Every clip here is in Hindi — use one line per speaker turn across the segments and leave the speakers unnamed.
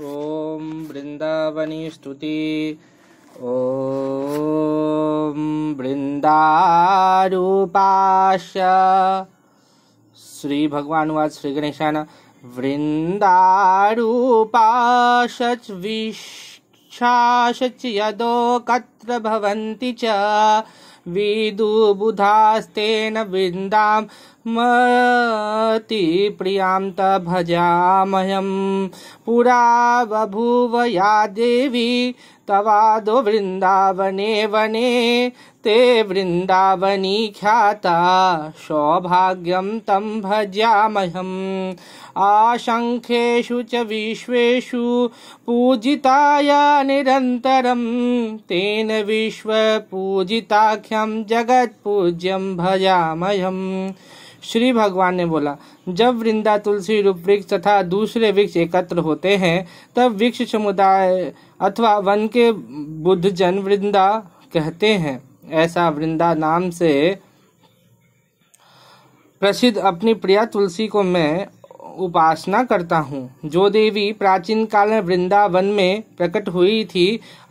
ॐ वृन्दावनी स्तुति ॐ वृन्दारूपाश श्रीभगवानुवाद श्रीगणेशन् यदो कत्र भवन्ति च विदुबुधास्तेन वृन्दाम् मति प्रियां त पुरा बभूव या देवी तवादो वृन्दावने वने ते वृन्दावनी ख्याता सौभाग्यं तं भजामह्यम् आशङ्खेषु च विश्वेषु पूजिताया निरन्तरं तेन विश्वपूजिताख्यं जगत्पूज्यं भजामह्यम् श्री भगवान ने बोला जब वृंदा तुलसी रूप वृक्ष तथा दूसरे वृक्ष एकत्र होते हैं तब वृक्ष समुदाय अथवा वन के बुद्ध जन वृंदा कहते हैं ऐसा वृंदा नाम से प्रसिद्ध अपनी प्रिया तुलसी को मैं उपासना करता हूँ जो देवी प्राचीन काल में वृंदावन में प्रकट हुई थी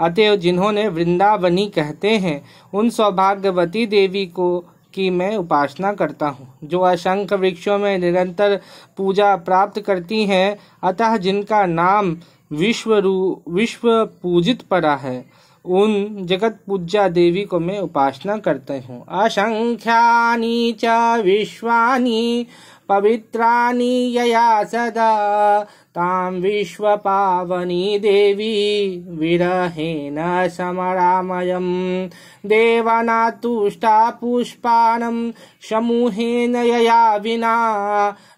अतएव जिन्होंने वृंदावनी कहते हैं उन सौभाग्यवती देवी को की मैं उपासना करता हूँ जो असंख्य वृक्षों में निरंतर पूजा प्राप्त करती हैं अतः जिनका नाम विश्व रू विश्व पूजित पड़ा है उन जगत पूजा देवी को मैं उपासना करते हूँ असंख्या च विश्वानी पवित्राणि यया सदा तां विश्वपावनी देवी विरहेण समरामयम् देवनातुष्टा पुष्पाणम् समूहेन यया विना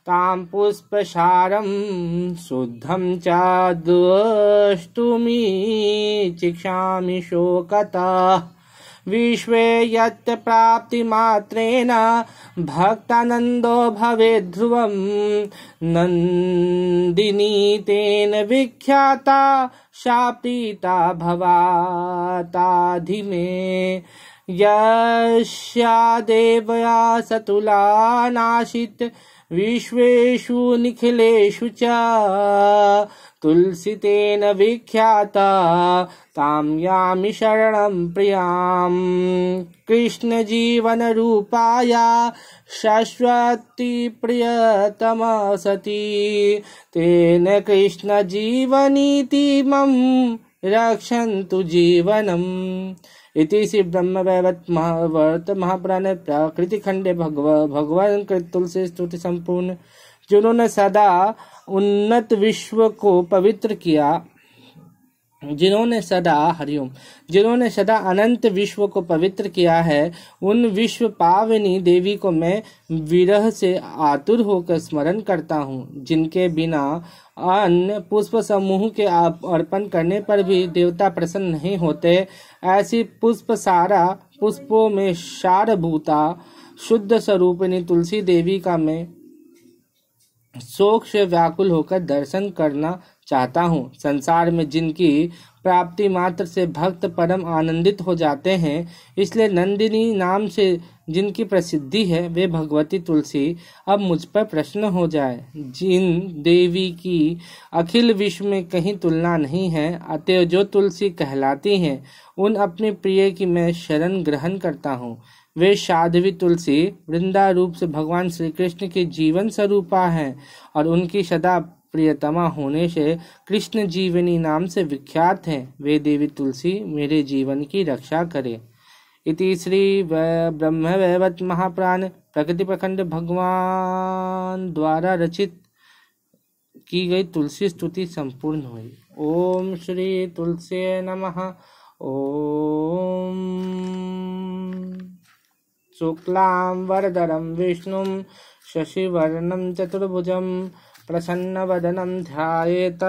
तां पुष्पसारम् शुद्धम् च चिक्षामि शोकतः विश्वे यत् प्राप्तिमात्रेण भक्तानन्दो भवेद्ध्रुवम् नन्दिनी तेन विख्याता शापिता भवाता यस्या देवया सतुला नाशित् विश्वेषु निखिलेषु च तुलसी तेन विख्याता ताम यामि रूपाया शाश्वती प्रियतम सती तेन कृष्ण मम रक्षन्तु जीवनम् इति श्री ब्रह्म वैवत महावर्त महाप्राण प्रकृति खंडे भगव भगवान कृत तुलसी स्तुति संपूर्ण जिन्होंने सदा उन्नत विश्व को पवित्र किया जिन्होंने सदा हरिओम जिन्होंने सदा अनंत विश्व को पवित्र किया है उन विश्व पावनी देवी को मैं विरह से आतुर होकर स्मरण करता हूँ जिनके बिना अन्य पुष्प समूह के अर्पण करने पर भी देवता प्रसन्न नहीं होते ऐसी पुष्प सारा पुष्पों में सारभूता शुद्ध स्वरूपिणी तुलसी देवी का मैं शोक से व्याकुल होकर दर्शन करना चाहता हूँ संसार में जिनकी प्राप्ति मात्र से भक्त परम आनंदित हो जाते हैं इसलिए नंदिनी नाम से जिनकी प्रसिद्धि है वे भगवती तुलसी अब मुझ पर प्रश्न हो जाए जिन देवी की अखिल विश्व में कहीं तुलना नहीं है अतः जो तुलसी कहलाती हैं उन अपने प्रिय की मैं शरण ग्रहण करता हूँ वे शादवी तुलसी वृंदा रूप से भगवान श्री कृष्ण के जीवन स्वरूपा हैं और उनकी सदा प्रियतमा होने से कृष्ण जीवनी नाम से विख्यात हैं वे देवी तुलसी मेरे जीवन की रक्षा करें इति श्री ब्रह्म वैवत महाप्राण प्रकृति प्रखंड भगवान द्वारा रचित की गई तुलसी स्तुति संपूर्ण हुई ओम श्री तुलसी नमः ओम शुक्लां वरदरं विष्णुं शशिवर्णं चतुर्भुजं प्रसन्नवदनं ध्यायेत